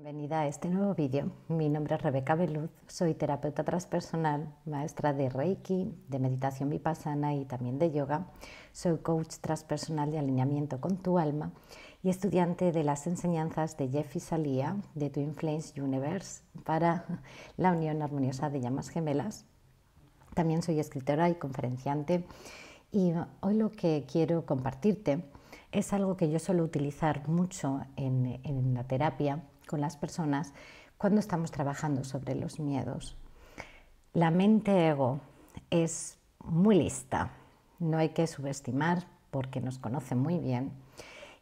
Bienvenida a este nuevo vídeo. Mi nombre es Rebeca Beluz, soy terapeuta transpersonal, maestra de Reiki, de meditación vipassana y también de yoga. Soy coach transpersonal de alineamiento con tu alma y estudiante de las enseñanzas de Jeffy Salia de Twin Flames Universe para la unión armoniosa de llamas gemelas. También soy escritora y conferenciante y hoy lo que quiero compartirte es algo que yo suelo utilizar mucho en, en la terapia con las personas cuando estamos trabajando sobre los miedos. La mente ego es muy lista, no hay que subestimar porque nos conoce muy bien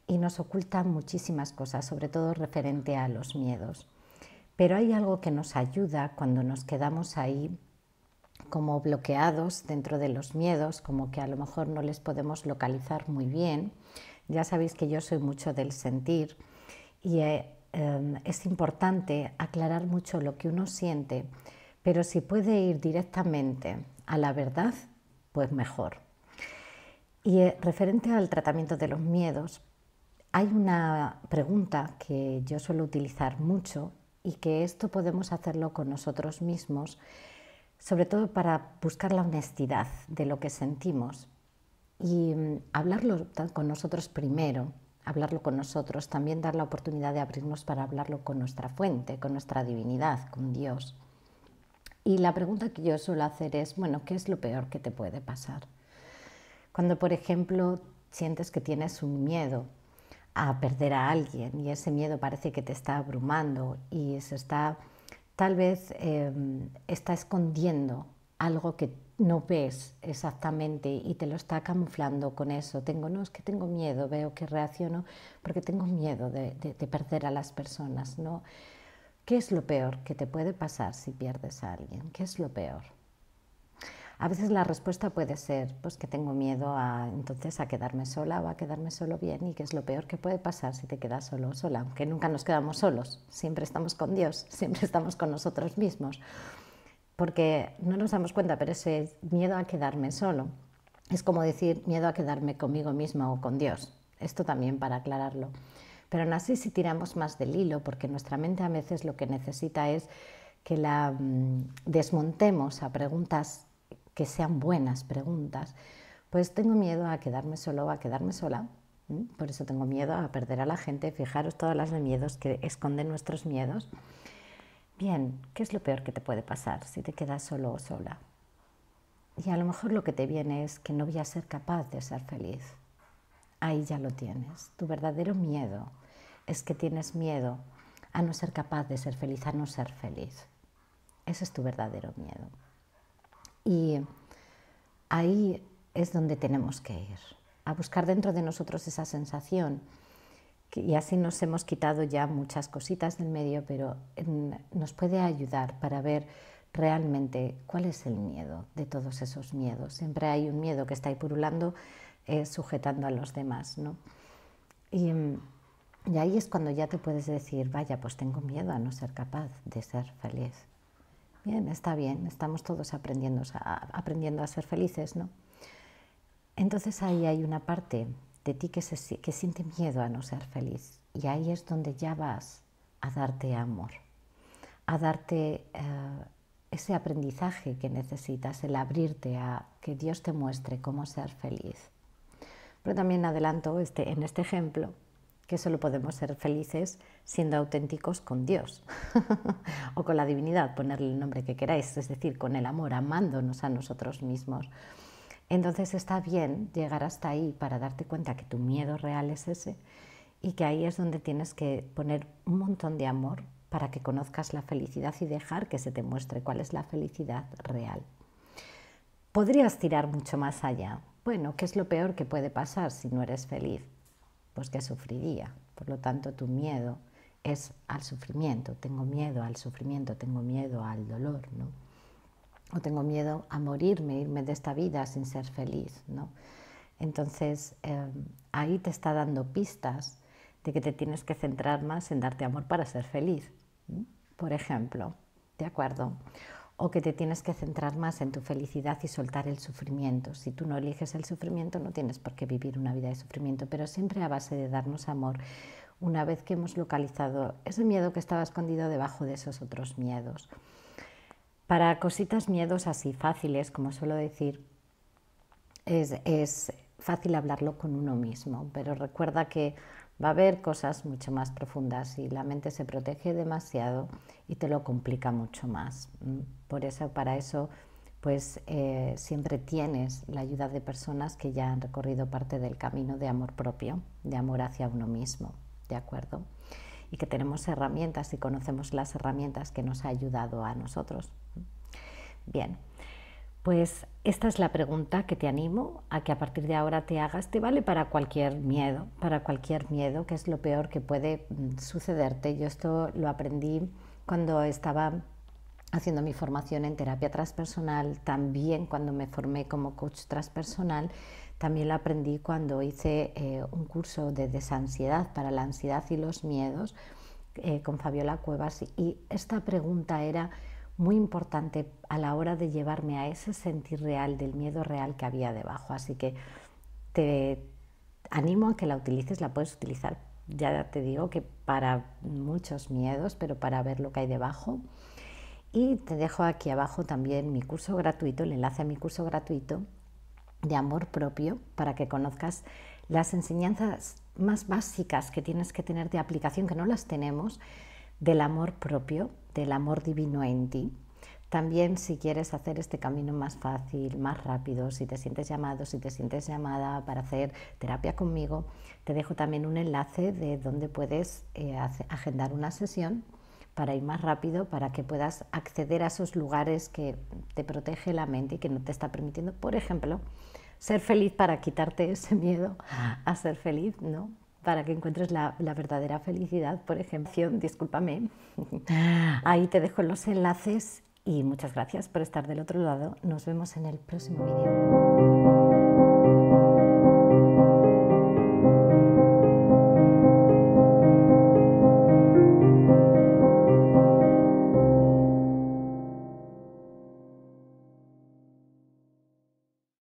y nos oculta muchísimas cosas, sobre todo referente a los miedos. Pero hay algo que nos ayuda cuando nos quedamos ahí como bloqueados dentro de los miedos, como que a lo mejor no les podemos localizar muy bien, ya sabéis que yo soy mucho del sentir y eh, em, es importante aclarar mucho lo que uno siente, pero si puede ir directamente a la verdad, pues mejor. Y eh, referente al tratamiento de los miedos, hay una pregunta que yo suelo utilizar mucho y que esto podemos hacerlo con nosotros mismos, sobre todo para buscar la honestidad de lo que sentimos, y mm, hablarlo con nosotros primero, hablarlo con nosotros, también dar la oportunidad de abrirnos para hablarlo con nuestra fuente, con nuestra divinidad, con Dios. Y la pregunta que yo suelo hacer es, bueno, ¿qué es lo peor que te puede pasar? Cuando, por ejemplo, sientes que tienes un miedo a perder a alguien y ese miedo parece que te está abrumando y se está, tal vez em, está escondiendo algo que no ves exactamente y te lo está camuflando con eso. Tengo, no, es que tengo miedo, veo que reacciono porque tengo miedo de, perder a las personas, ¿no? ¿Qué es lo peor que te puede pasar si pierdes a alguien? ¿Qué es lo peor? A veces la respuesta puede ser, pues que tengo miedo a entonces a quedarme sola o a quedarme solo bien y qué es lo peor que puede pasar si te quedas solo o sola, aunque nunca nos quedamos solos, siempre estamos con Dios, siempre estamos con nosotros mismos porque no nos damos cuenta, pero ese miedo a quedarme solo es como decir miedo a quedarme conmigo misma o con Dios. Esto también para aclararlo. Pero aún así si tiramos más del hilo, porque nuestra mente a veces lo que necesita es que la mm, desmontemos a preguntas que sean buenas preguntas. Pues tengo miedo a quedarme solo, a quedarme sola. Por eso tengo miedo a perder a la gente. Fijaros todas las de miedos que esconden nuestros miedos bien, ¿qué es lo peor que te puede pasar si te quedas solo o sola? Y a lo mejor lo que te viene es que no voy a ser capaz de ser feliz. Ahí ya lo tienes. Tu verdadero miedo es que tienes miedo a no ser capaz de ser feliz, a no ser feliz. Ese es tu verdadero miedo. Y ahí es donde tenemos que ir, a buscar dentro de nosotros esa sensación y así nos hemos quitado ya muchas cositas del medio, pero nos puede ayudar para ver realmente cuál es el miedo de todos esos miedos. Siempre hay un miedo que está ahí purulando, eh, sujetando a los demás. Mm, y, ahí es cuando ya te puedes decir, vaya, pues tengo miedo a no ser capaz de ser feliz. Bien, está bien, estamos todos aprendiendo a, aprendiendo a ser felices, ¿no? Entonces ahí hay una parte de ti que, se, que siente miedo a no ser feliz. Y ahí es donde ya vas a darte amor, a darte eh, ese aprendizaje que necesitas, el abrirte a que Dios te muestre cómo ser feliz. Pero también adelanto este, en este ejemplo que solo podemos ser felices siendo auténticos con Dios o con la divinidad, ponerle el nombre que queráis, es decir, con el amor, amándonos a nosotros mismos. Entonces está bien llegar hasta ahí para darte cuenta que tu miedo real es ese y que ahí es donde tienes que poner un montón de amor para que conozcas la felicidad y dejar que se te muestre cuál es la felicidad real. Podrías tirar mucho más allá. Bueno, ¿qué es lo peor que puede pasar si no eres feliz? Pues que sufriría. Por lo tanto, tu miedo es al sufrimiento. Tengo miedo al sufrimiento, tengo miedo al dolor, ¿no? o tengo miedo a morirme, irme de esta vida sin ser feliz, ¿no? Entonces em, ahí te está dando pistas de que te tienes que centrar más en darte amor para ser feliz, por ejemplo, ¿de acuerdo? O que te tienes que centrar más en tu felicidad y soltar el sufrimiento. Si tú no eliges el sufrimiento, no tienes por qué vivir una vida de sufrimiento, pero siempre a base de darnos amor, una vez que hemos localizado ese miedo que estaba escondido debajo de esos otros miedos. Para cositas, miedos así fáciles, como suelo decir, es, fácil hablarlo con uno mismo, pero recuerda que va a haber cosas mucho más profundas y la mente se protege demasiado y te lo complica mucho más. Mm, por eso, para eso, pues eh, siempre tienes la ayuda de personas que ya han recorrido parte del camino de amor propio, de amor hacia uno mismo, ¿de acuerdo? Y que tenemos herramientas y conocemos las herramientas que nos ha ayudado a nosotros Bien, pues esta es la pregunta que te animo a que a partir de ahora te hagas. Te vale para cualquier miedo, para cualquier miedo, que es lo peor que puede mm, sucederte. Yo esto lo aprendí cuando estaba haciendo mi formación en terapia transpersonal, también cuando me formé como coach transpersonal, también lo aprendí cuando hice eh, un curso de desansiedad para la ansiedad y los miedos eh, con Fabiola Cuevas. Y esta pregunta era, muy importante a la hora de llevarme a ese sentir real del miedo real que había debajo. Así que te animo a que la utilices, la puedes utilizar, ya te digo que para muchos miedos, pero para ver lo que hay debajo. Y te dejo aquí abajo también mi curso gratuito, el enlace a mi curso gratuito de amor propio para que conozcas las enseñanzas más básicas que tienes que tener de aplicación, que no las tenemos, del amor propio del amor divino en ti. También si quieres hacer este camino más fácil, más rápido, si te sientes llamado, si te sientes llamada para hacer terapia conmigo, te dejo también un enlace de donde puedes eh, agendar una sesión para ir más rápido, para que puedas acceder a esos lugares que te protege la mente y que no te está permitiendo, por ejemplo, ser feliz para quitarte ese miedo a ser feliz, ¿no? para que encuentres la, verdadera felicidad, por ejemplo, discúlpame. Ah. Ahí te dejo los enlaces y muchas gracias por estar del otro lado. Nos vemos en el próximo vídeo.